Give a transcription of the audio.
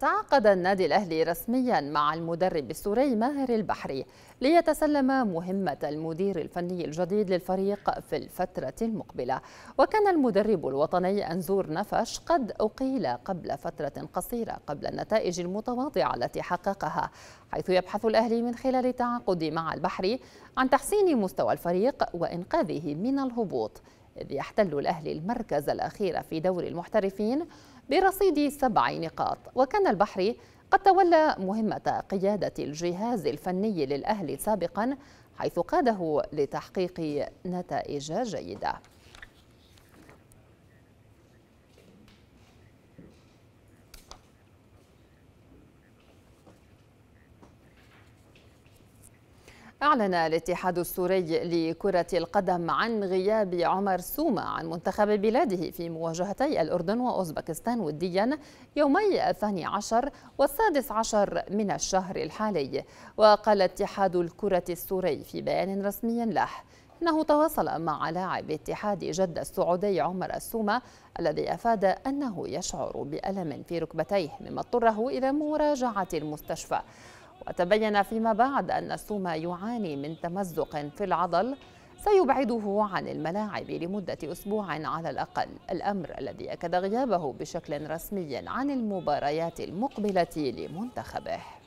تعاقد النادي الأهلي رسميا مع المدرب السوري ماهر البحري ليتسلم مهمة المدير الفني الجديد للفريق في الفترة المقبلة وكان المدرب الوطني أنزور نفش قد أقيل قبل فترة قصيرة قبل النتائج المتواضعة التي حققها حيث يبحث الأهلي من خلال التعاقد مع البحري عن تحسين مستوى الفريق وإنقاذه من الهبوط إذ يحتل الأهلي المركز الأخير في دوري المحترفين برصيد سبع نقاط وكان البحري قد تولى مهمة قيادة الجهاز الفني للأهلي سابقا حيث قاده لتحقيق نتائج جيده أعلن الاتحاد السوري لكرة القدم عن غياب عمر سومة عن منتخب بلاده في مواجهتي الأردن وأوزبكستان وديا يومي الثاني عشر والسادس عشر من الشهر الحالي وقال اتحاد الكرة السوري في بيان رسمي له إنه تواصل مع لاعب اتحاد جدة السعودي عمر السومة الذي أفاد أنه يشعر بألم في ركبتيه مما اضطره إلى مراجعة المستشفى وتبين فيما بعد أن السوم يعاني من تمزق في العضل سيبعده عن الملاعب لمدة أسبوع على الأقل الأمر الذي أكد غيابه بشكل رسمي عن المباريات المقبلة لمنتخبه